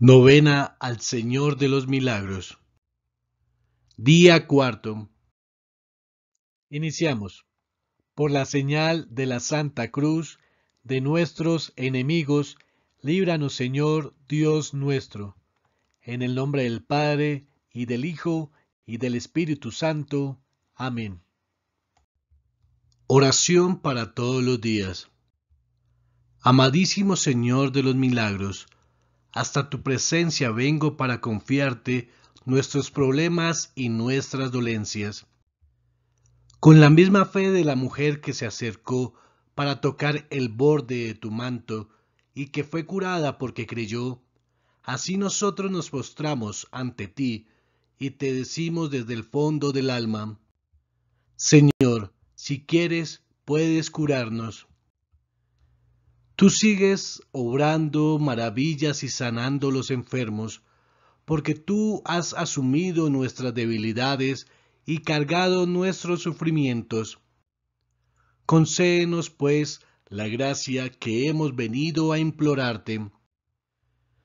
Novena al Señor de los Milagros. Día cuarto. Iniciamos. Por la señal de la Santa Cruz de nuestros enemigos, líbranos Señor Dios nuestro. En el nombre del Padre, y del Hijo, y del Espíritu Santo. Amén. Oración para todos los días. Amadísimo Señor de los Milagros, hasta tu presencia vengo para confiarte nuestros problemas y nuestras dolencias. Con la misma fe de la mujer que se acercó para tocar el borde de tu manto y que fue curada porque creyó, así nosotros nos postramos ante ti y te decimos desde el fondo del alma, Señor, si quieres, puedes curarnos. Tú sigues obrando maravillas y sanando los enfermos, porque tú has asumido nuestras debilidades y cargado nuestros sufrimientos. Concéenos, pues, la gracia que hemos venido a implorarte.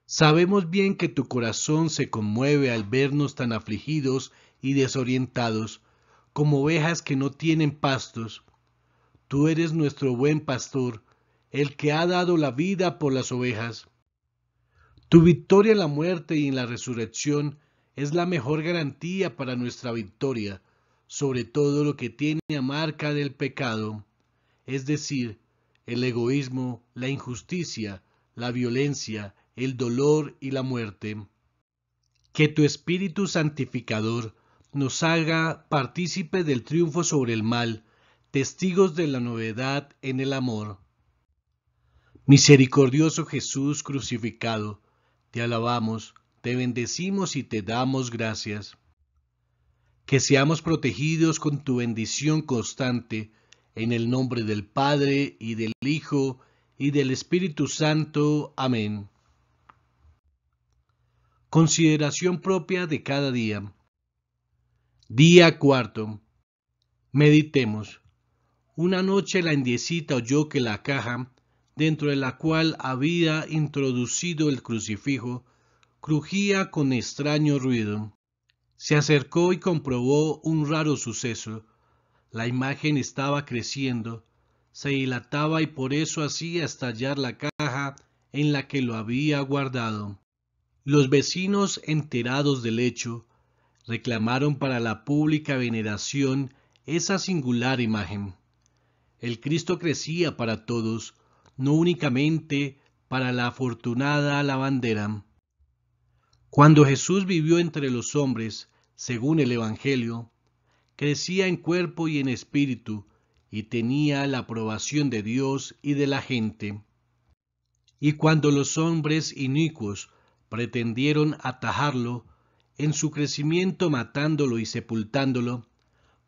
Sabemos bien que tu corazón se conmueve al vernos tan afligidos y desorientados, como ovejas que no tienen pastos. Tú eres nuestro buen pastor, el que ha dado la vida por las ovejas. Tu victoria en la muerte y en la resurrección es la mejor garantía para nuestra victoria sobre todo lo que tiene a marca del pecado, es decir, el egoísmo, la injusticia, la violencia, el dolor y la muerte. Que tu Espíritu Santificador nos haga partícipe del triunfo sobre el mal, testigos de la novedad en el amor. Misericordioso Jesús crucificado, te alabamos, te bendecimos y te damos gracias. Que seamos protegidos con tu bendición constante, en el nombre del Padre y del Hijo y del Espíritu Santo. Amén. Consideración propia de cada día. Día cuarto. Meditemos. Una noche la indiecita oyó que la caja dentro de la cual había introducido el crucifijo, crujía con extraño ruido. Se acercó y comprobó un raro suceso. La imagen estaba creciendo, se dilataba y por eso hacía estallar la caja en la que lo había guardado. Los vecinos enterados del hecho reclamaron para la pública veneración esa singular imagen. El Cristo crecía para todos, no únicamente para la afortunada lavandera. Cuando Jesús vivió entre los hombres, según el Evangelio, crecía en cuerpo y en espíritu, y tenía la aprobación de Dios y de la gente. Y cuando los hombres inicuos pretendieron atajarlo, en su crecimiento matándolo y sepultándolo,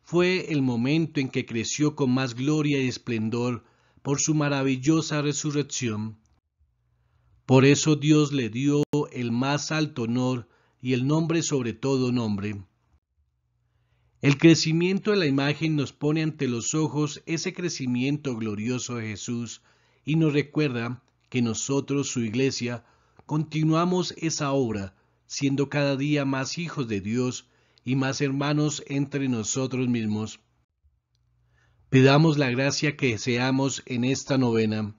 fue el momento en que creció con más gloria y esplendor por su maravillosa resurrección. Por eso Dios le dio el más alto honor y el nombre sobre todo nombre. El crecimiento de la imagen nos pone ante los ojos ese crecimiento glorioso de Jesús y nos recuerda que nosotros, su iglesia, continuamos esa obra, siendo cada día más hijos de Dios y más hermanos entre nosotros mismos. Pidamos la gracia que seamos en esta novena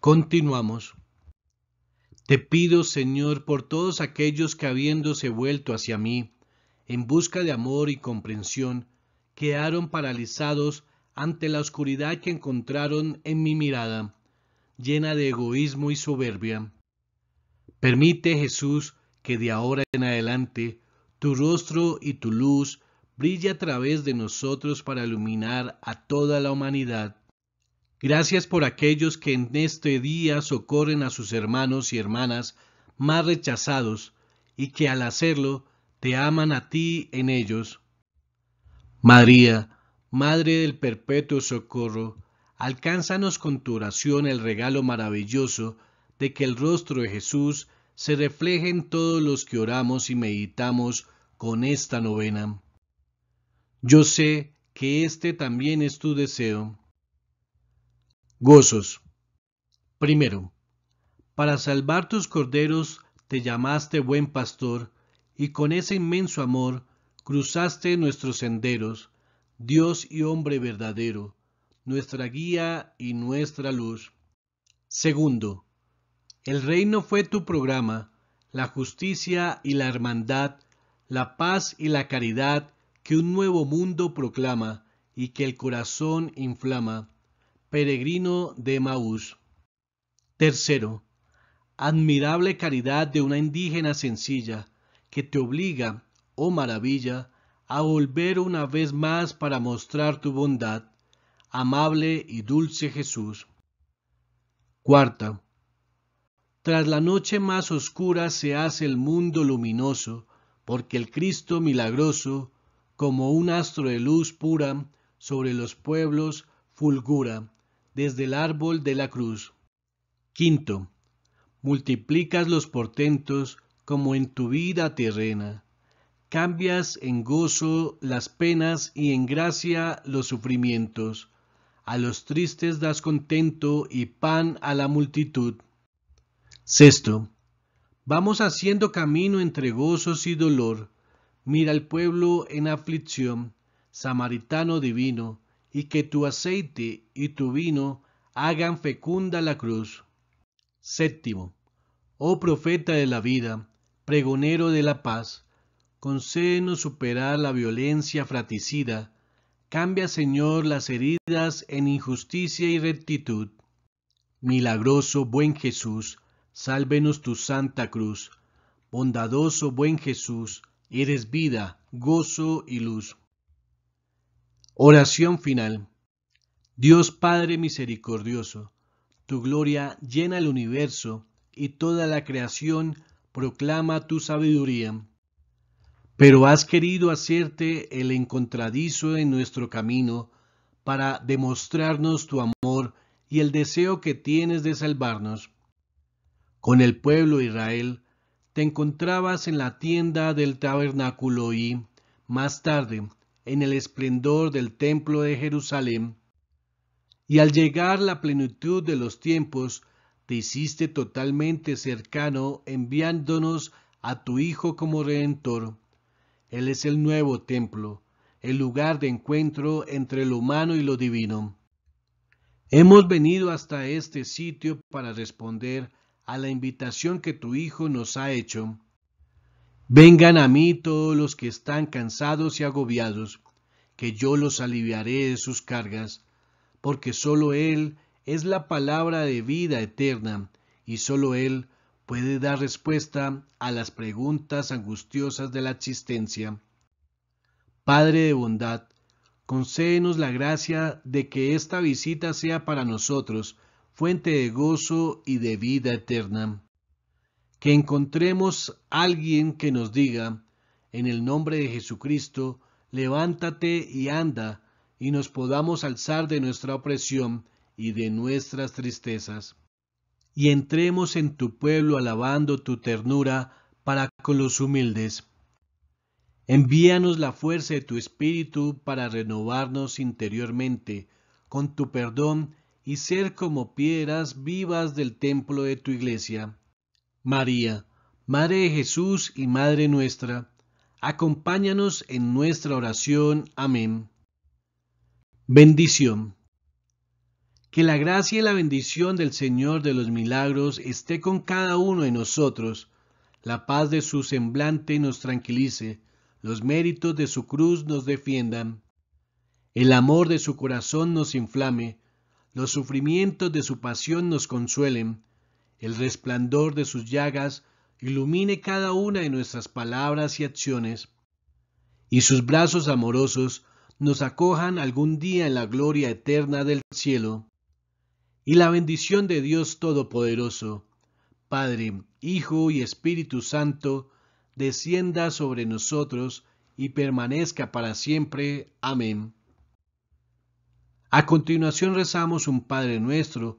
Continuamos. Te pido, Señor, por todos aquellos que habiéndose vuelto hacia mí, en busca de amor y comprensión, quedaron paralizados ante la oscuridad que encontraron en mi mirada, llena de egoísmo y soberbia. Permite, Jesús, que de ahora en adelante tu rostro y tu luz brille a través de nosotros para iluminar a toda la humanidad. Gracias por aquellos que en este día socorren a sus hermanos y hermanas más rechazados y que al hacerlo te aman a ti en ellos. María, Madre del Perpetuo Socorro, alcánzanos con tu oración el regalo maravilloso de que el rostro de Jesús se refleje en todos los que oramos y meditamos con esta novena. Yo sé que este también es tu deseo. Gozos. Primero, para salvar tus corderos te llamaste buen pastor, y con ese inmenso amor cruzaste nuestros senderos, Dios y hombre verdadero, nuestra guía y nuestra luz. Segundo, el reino fue tu programa, la justicia y la hermandad, la paz y la caridad que un nuevo mundo proclama y que el corazón inflama. Peregrino de Maús. Tercero, admirable caridad de una indígena sencilla que te obliga, oh maravilla, a volver una vez más para mostrar tu bondad, amable y dulce Jesús. Cuarta, tras la noche más oscura se hace el mundo luminoso, porque el Cristo milagroso, como un astro de luz pura, sobre los pueblos fulgura desde el árbol de la cruz. Quinto, multiplicas los portentos como en tu vida terrena. Cambias en gozo las penas y en gracia los sufrimientos. A los tristes das contento y pan a la multitud. Sexto, vamos haciendo camino entre gozos y dolor. Mira al pueblo en aflicción, samaritano divino, y que tu aceite y tu vino hagan fecunda la cruz. Séptimo. Oh profeta de la vida, pregonero de la paz, concédenos superar la violencia fratricida. Cambia, Señor, las heridas en injusticia y rectitud. Milagroso buen Jesús, sálvenos tu santa cruz. Bondadoso buen Jesús, eres vida, gozo y luz. Oración final. Dios Padre misericordioso, tu gloria llena el universo y toda la creación proclama tu sabiduría. Pero has querido hacerte el encontradizo en nuestro camino para demostrarnos tu amor y el deseo que tienes de salvarnos. Con el pueblo Israel te encontrabas en la tienda del tabernáculo y, más tarde, en el esplendor del templo de Jerusalén, y al llegar la plenitud de los tiempos, te hiciste totalmente cercano enviándonos a tu Hijo como Redentor. Él es el nuevo templo, el lugar de encuentro entre lo humano y lo divino. Hemos venido hasta este sitio para responder a la invitación que tu Hijo nos ha hecho Vengan a mí todos los que están cansados y agobiados, que yo los aliviaré de sus cargas, porque sólo Él es la palabra de vida eterna, y sólo Él puede dar respuesta a las preguntas angustiosas de la existencia. Padre de bondad, concédenos la gracia de que esta visita sea para nosotros fuente de gozo y de vida eterna que encontremos alguien que nos diga, en el nombre de Jesucristo, levántate y anda, y nos podamos alzar de nuestra opresión y de nuestras tristezas. Y entremos en tu pueblo alabando tu ternura para con los humildes. Envíanos la fuerza de tu espíritu para renovarnos interiormente, con tu perdón, y ser como piedras vivas del templo de tu iglesia María, Madre de Jesús y Madre nuestra, acompáñanos en nuestra oración. Amén. Bendición. Que la gracia y la bendición del Señor de los milagros esté con cada uno de nosotros. La paz de su semblante nos tranquilice, los méritos de su cruz nos defiendan. El amor de su corazón nos inflame, los sufrimientos de su pasión nos consuelen el resplandor de sus llagas ilumine cada una de nuestras palabras y acciones, y sus brazos amorosos nos acojan algún día en la gloria eterna del cielo. Y la bendición de Dios Todopoderoso, Padre, Hijo y Espíritu Santo, descienda sobre nosotros y permanezca para siempre. Amén. A continuación rezamos un Padre nuestro,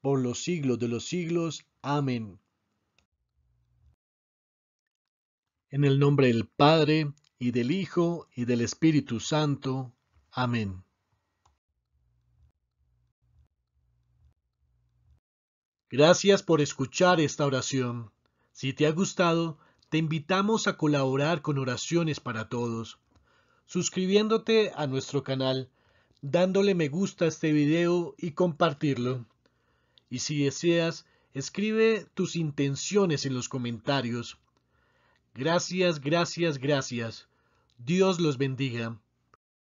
por los siglos de los siglos. Amén. En el nombre del Padre, y del Hijo, y del Espíritu Santo. Amén. Gracias por escuchar esta oración. Si te ha gustado, te invitamos a colaborar con oraciones para todos, suscribiéndote a nuestro canal, dándole me gusta a este video y compartirlo. Y si deseas, escribe tus intenciones en los comentarios. Gracias, gracias, gracias. Dios los bendiga.